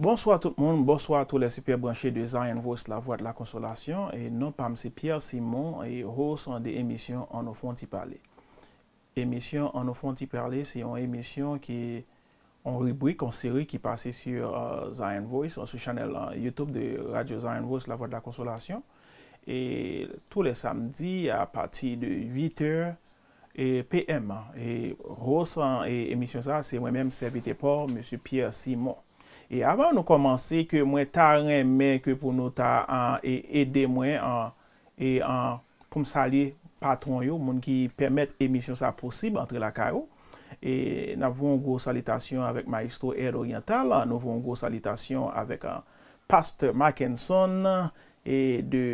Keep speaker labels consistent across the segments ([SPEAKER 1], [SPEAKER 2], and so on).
[SPEAKER 1] Bonsoir tout le monde, bonsoir à tous les super branchés de Zion Voice, la voix de la consolation. Et non, pas c'est Pierre Simon et host des émissions En au fond parler. Émission En au parler, c'est une émission qui est en rubrique, en série qui passe sur euh, Zion Voice, sur channel euh, YouTube de Radio Zion Voice, la voix de la consolation. Et tous les samedis à partir de 8h et PM. Et Ross euh, et émission ça, c'est moi-même, serviteur, Port, M. Pierre Simon. E avan nou komanse ke mwen ta reme ke pou nou ta en e, ede mwen en e, pou msalye patron yo, moun ki permette emisyon sa posib entre la karo. E nou voun gwo salitasyon avek maestro Erd Oriental, nou voun gwo salitasyon avek Pastor Mackinson e de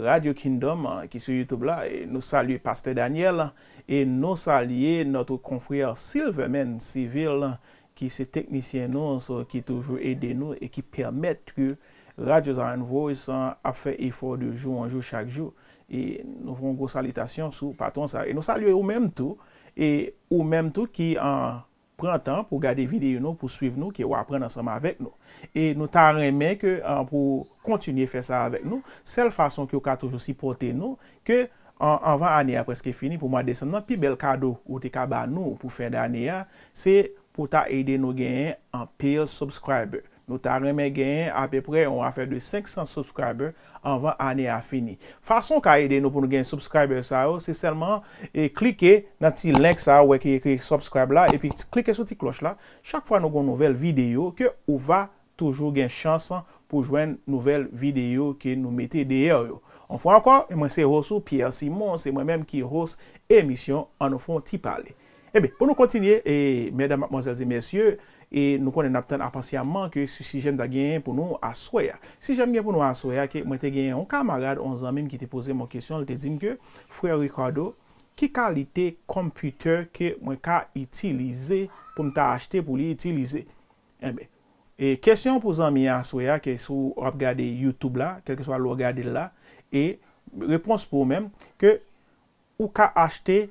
[SPEAKER 1] Radio Kingdom ki sou YouTube la, nou salye Pastor Daniel, e nou salye noto konfriyar Silverman Civil la, ki se teknisyen nou anso, ki toujou ede nou, e ki permèt kè radyozan anvo, e san ap fè efor de jou anjou chak jou, e nou vron gosalitasyon sou paton sa, e nou salye ou mèm tou, e ou mèm tou ki an prantan pou gade videyo nou, pou suiv nou, ki ou ap pren anseman avèk nou, e nou tan remè kè an pou kontinye fè sa avèk nou, sel fason ki ou ka toujou si pote nou, ke anvan anè a preske fini pou mwade sen nan, pi bel kado ou te kaba nou pou fè anè a, se pou ta ede nou genyen an pil subscriber. Nou ta remen genyen api pre, on a fe de 500 subscriber anvan ane a fini. Fason ka ede nou pou nou genyen subscriber sa yo, se selman e klike nan ti link sa, ou e ki ye klike subscribe la, e pi klike sou ti kloch la, chak fwa nou kon nouvel video, ke ou va toujou genye chansan pou jwen nouvel video ke nou mette deyer yo. Anfwa ankon, e mwen se roso Pierre Simon, se mwen menm ki roso emisyon an nou fon ti pale. Ebe, pou nou kontinye, e, mèdam, mòzèlzè, mèsyè, e nou konen apasyanman ki sou si jèm ta genyen pou nou aswaya. Si jèm genyen pou nou aswaya, ki mwen te genyen yon kamarade, on zanmèm ki te pose mò kèsyon, lè te djim ke, frè Rikado, ki kalite kompüter ke mwen ka itilize pou mwen ta achte pou li itilize? Ebe, e, kèsyon pou zanmèm yon aswaya ke sou rap gade YouTube la, kelke so a lò gade la, e, repons pou mèm, ke, ou ka achte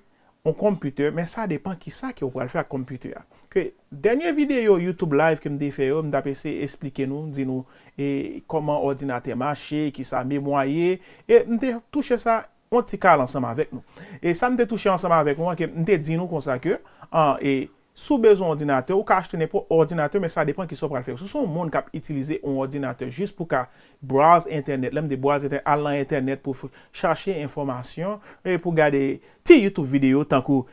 [SPEAKER 1] ou kompüter, men sa depan ki sa ki ou wal fè a kompüter a. Kè, denye vide yo YouTube live ki mdè fè yo, mdè apè se esplike nou, di nou, e, koman ordina te mache, ki sa memoye, e, mdè touche sa, on ti kal ansama avèk nou. E sa mdè touche ansama avèk nou, anke mdè di nou konsa kè, an, e, Sou bezon ordinateur, ou ka achtene pou ordinateur, men sa depen ki sou pral fe. Sou son moun kap itilize on ordinateur, jist pou ka browse internet, lem de browse internet, alan internet, pou chache informasyon, e pou gade ti YouTube video, tankou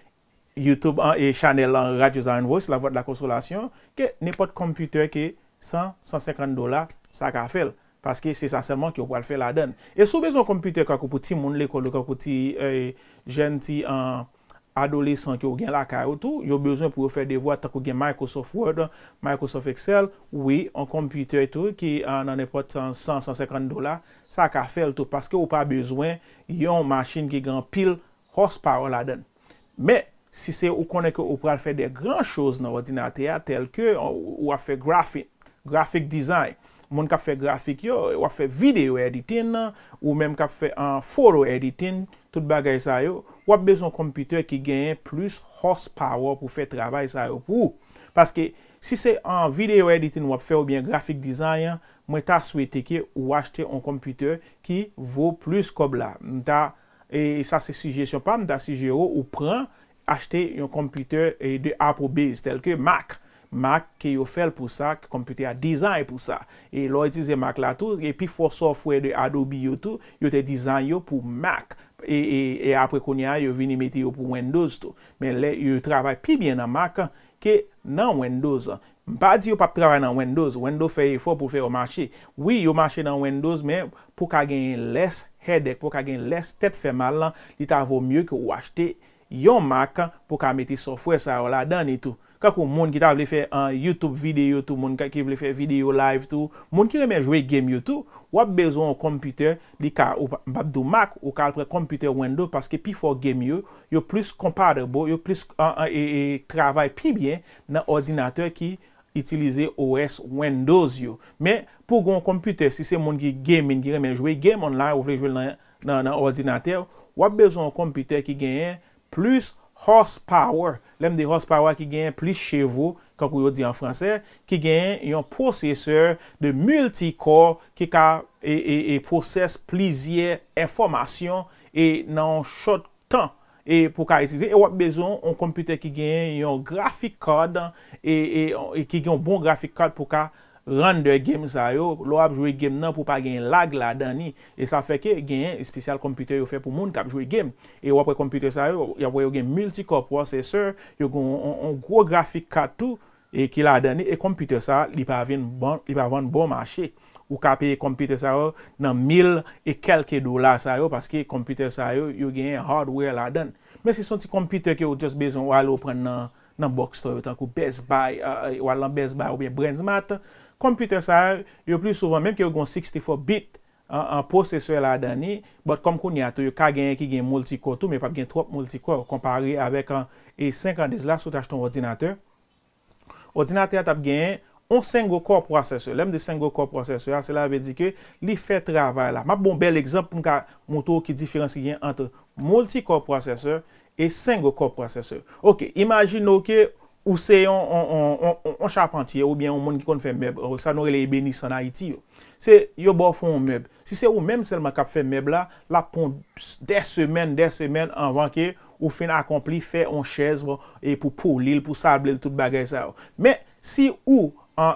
[SPEAKER 1] YouTube an, e chanel an, Radiosan Voice, la vote la konstolasyon, ke ne pot komputeur ke 100, 150 dola, sa ka fel, paske se sa selman ki ou pral fel la den. E sou bezon komputeur kakou pou ti moun lekolo, kakou ti euh, jen ti an, Adolesan ki ou gen lakay ou tou, yo bezwen pou ou fe de voat tak ou gen Microsoft Word, Microsoft Excel, oui, an kompüter tou ki nan epote 100-150 dola, sa ka fel tou. Paske ou pa bezwen, yon masjin ki gen pil horsepower la den. Me, si se ou konen ki ou pral fe de gran chouz nan ordinate ya, tel ke ou a fe grafik, grafik dizay. Moun ka fe grafik yo, ou a fe video editing, ou menm ka fe en photo editing, tou. tout bagay sa yo, wap bezon kompüter ki genye plus horse power pou fe trabay sa yo pou. Paske, si se an video editing wap fe ou bien grafik dizayen, mwen ta souwete ki ou achte yon kompüter ki vou plus kobla. Mwen ta, e, e sa se suje syon pa, mwen ta suje yo ou pran achte yon kompüter e, de aprobez telke Mac. Mac ke yo fel pou sa, kompute a dizay pou sa. E lo itize Mac la tou, e pi fwo sofwe de Adobe yo tou, yo te dizay yo pou Mac. E, e, e apre konya yo vini meti yo pou Windows tou. Men le, yo travay pi bien nan Mac ke nan Windows. Mpati yo pap travay nan Windows, Windows feye fwo pou fe yo mache. Oui yo mache nan Windows, men pou ka gen les headek, pou ka gen les tet femal lan, li ta vo mye ki yo achete yon Mac pou ka meti sofwe sa yo la dani tou. Kak ou moun ki ta vle fe YouTube video tou, moun ki vle fe video live tou, moun ki remen jwe game yo tou, wap bezon o kompüter li ka ou bab do Mac ou kalpre kompüter Windows paske pi fo game yo, yo plis kompade bo, yo plis kravay e, e, pi bien nan ordinateur ki itilize OS Windows yo. Men, pou gon kompüter, si se moun ki gaming, ki remen jwe game online ou vle jwe nan ordinateur, wap bezon o kompüter ki genye plis kompüter. Horspower, lem de Horspower ki gen plis chevo, kakou yo di an fransè, ki gen yon prosesor de multikor ki ka e proses plizier informasyon e nan chot tan. E pou ka esize, e wap bezon, yon komputer ki gen yon grafik kod e ki gen yon bon grafik kod pou ka Render game sa yo, lo ap jwe game nan pou pa gen lag la dani. E sa feke gen yon spesyal kompite yo fe pou moun kap jwe game. E wapre kompite sa yo, ya woy yo gen multi-core prosesor, yo gen yon gro grafik katou, e ki la dani, e kompite sa, li pa avan bon, bon mache. Ou kapi kompite sa yo nan mil e kelke dola sa yo, paske kompite sa yo, yo gen hardware la dani. Men se son ti kompite ki yo just bezon wale ou pren nan box to yo, wale ou pren nan best buy ou brendsmat, Komputer sa, yo pli souvan, menm ki yo gon 64 bit an posesor la dani, bat kom kon ni ato, yo ka gen yon ki gen multikor tou, men pap gen trop multikor, kompare avèk an e 50 la sot ach ton ordinateur. Ordinateur at ap gen, on 5 go kor prosesor. Lem de 5 go kor prosesor, an se la avè di ke, li fè travè la. Map bon bel ekzamp pou mka moutou ki diferans ki gen antre multikor prosesor e 5 go kor prosesor. Ok, imagino ke... Ou se yon chapantye, ou bien yon moun ki kon fèm meb, sa nou re le ebe ni sanayiti yo. Se yo bo fèm yon meb. Si se yo mèm selman kap fèm meb la, la pou des semen, des semen anvanke, ou fèm akompli fè yon chèz, bon, pou pou li, pou sabli, tout bagay sa yo. Me si yo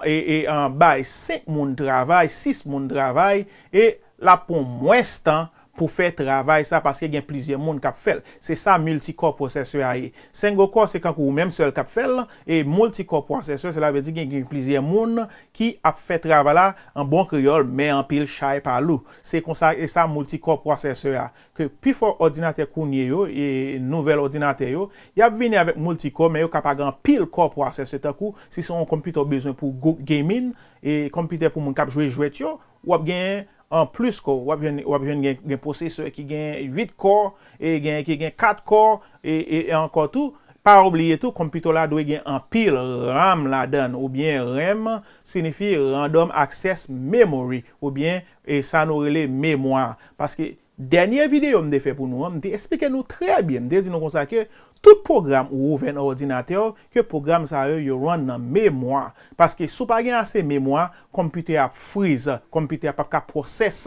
[SPEAKER 1] yon bay se moun travay, sis moun travay, e la pou mwèst an, pou fè travèl sa paske gen plizye moun kap fèl. Se sa multi-core processor a ye. Sengokor se kan kou mèm sol kap fèl, e multi-core processor, se la vè di gen plizye moun ki ap fè travèl la, an bon kriol, mè an pil chay pa lou. Se kon sa, e sa multi-core processor a. Ke pi fò ordinate kounye yo, e nouvel ordinate yo, yap vini avèk multi-core, mè yo kap agan pil core processor takou, se son kompite ou bezwen pou gaming, e kompite pou moun kap jwe jwet yo, wap gen... an plus kor, wap jwen gen posese ki gen 8 kor, ki gen 4 kor, e ankor tou, pa oubliye tou, kompito la dwe gen an pil, RAM la den, ou bien RAM, sinifi Random Access Memory, ou bien sanorele memwa. Paske, denye vide yo mde fe pou nou, mde espeke nou tre bien, mde zinon kon sa ke, Tout program ou ouven ordinateur, yo program sa yo yo ron nan memwa. Paske sou pa gen an se memwa, kompute ap frize, kompute ap ap kap proses,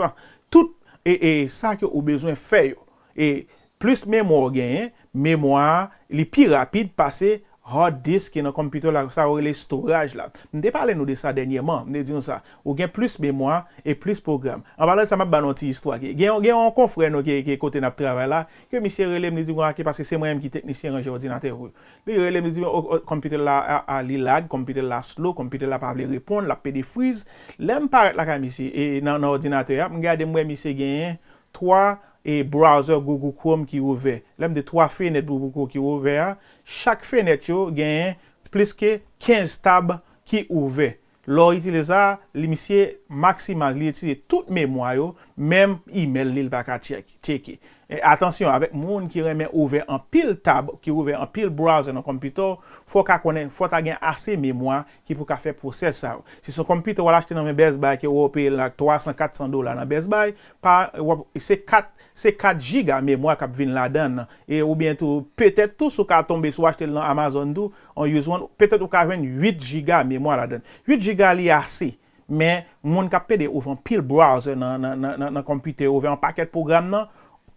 [SPEAKER 1] tout e sa yo ou bezwen feyo. E plus memwa gen, memwa li pi rapide pase hard disk ki e nan kompito la, sa ou rele storage la. Mde pale nou de sa denye man, mde di nou sa, ou gen plus bemoan, e plus program. An pale sa map banoti istwa ki. Gen an konfren nou ki kote nap travay la, ke misi rele mne di wakke, paske se mwen mki teknisyen ranjè ordinatè wou. Li rele mne di wakke, kompito la a li lag, kompito la a slow, kompito la pa avle ripon, lakpe di freeze, lem paret la ka misi, e nan ordinatè wap, mga de mwen misi gen, 3, e browser Google Chrome ki ouve. Lem de 3 fenet Google Chrome ki ouve a. Chak fenet yo genye plis ke 15 tab ki ouve. Lo itileza, li misye... maksimal li etize tout mèmwa yo mèm email li l va ka cheke. E atensyon, avèk moun ki remè ouve an pil tab, ki ouve an pil browser nan kompito, fò kak konen fò ta gen ase mèmwa ki pou ka fè prosesav. Si son kompito wò l'achete nan mè bezbay ki wò pè 300-400 dola nan bezbay, pa wò se 4 giga mèmwa kap vin la den nan. E ou bientou petèt tous wò ka tombe sou achete l nan Amazon do, an yuzwan, petèt wò ka ven 8 giga mèmwa la den. 8 giga li ase men moun ka pede ouve an pil browser nan kompute ouve an paket program nan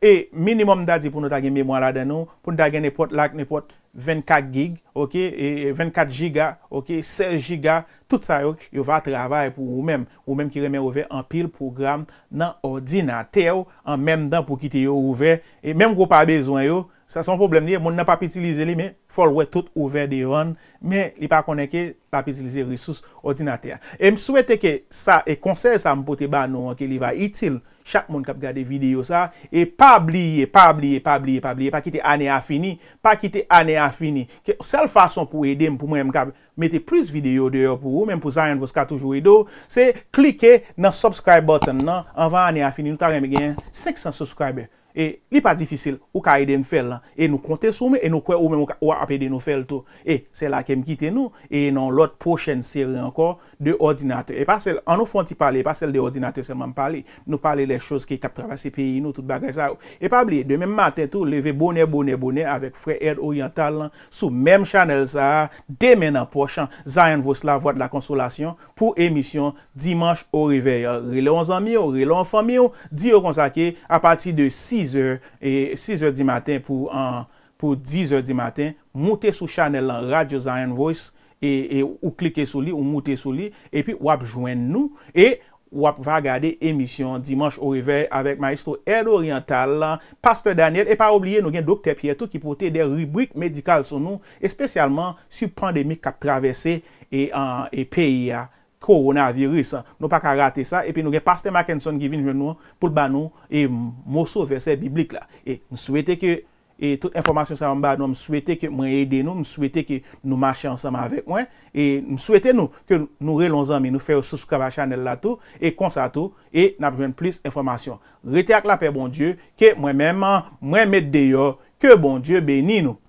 [SPEAKER 1] e minimum dadi pou nou tagi mimoala den nou pou nou tagi ne pot lak, ne pot 24 gig, 24 e, e, giga, 16 giga tout sa yo yo va travay pou ou mem ou mem ki reme ouve an pil program nan ordinatew an mem dan pou kite yo ouve e mem kou pa bezwen yo Sa son problem liye, moun nan pa pitilize liye men, folwe tout ouver de yon, men li pa koneke, pa pitilize risous ordinatia. E m souwete ke sa, e konsey sa m pote ba nou anke li va itil, chak moun kap gade video sa, e pabliye, pabliye, pabliye, pabliye, pa kite ane afini, pa kite ane afini. Ke sel fason pou edem pou mwen m kap mette plus video deyo pou ou, men pou zayon vos ka toujou edo, se klike nan subscribe button nan, non. anvan ane afini, nou tar eme gen 600 subscriber. e li pa difisil, ou ka ide nou fel lan e nou konte soume, e nou kwe ou men ou ka ou apede nou fel tou, e, se la kem kite nou, e nan lot pochen seri ankor de ordinateur, e pa sel an nou fonti pale, e pa sel de ordinateur seman pale nou pale le chos ki kap trava se peyi nou, tout bagay sa, e pa bli, de men maten tou, leve bonè, bonè, bonè, avek frey ed oryantal lan, sou men chanel sa, de men an pochen zayen vos la vwot la konsolasyon pou emisyon, dimanche ou rivey rile onzan miyo, rile onfan miyo di yo konsake, apati de si 6h di maten pou 10h di maten, moutè sou chanel an, Radio Zion Voice, e, e ou klike sou li, ou moutè sou li, epi wap jwen nou, epi wap va gade emisyon Dimanche au Rivè avèk maestro Erdo Oriental, Pastor Daniel, epa oubliye nou gen Dokter Pietou ki pote de rubrik medikal sou nou, espèsyalman sou pandemik kap travèse epi e ya. koronaviris, nou pa ka rate sa, epi nou ge paste Mackinson ki vin ven nou, pou l ban nou, e mousou vesey biblik la. E nou souwete ke, e tout informasyon sa yon ba nou, nou souwete ke mwen yede nou, nou souwete ke nou mache ansama avek mwen, e nou souwete nou, ke nou relon zan mi nou feyo souskaba chanel la tou, e konsa tou, e nan preven plis informasyon. Rete ak la pe bon Diyo, ke mwen menman, mwen men deyo, ke bon Diyo beni nou.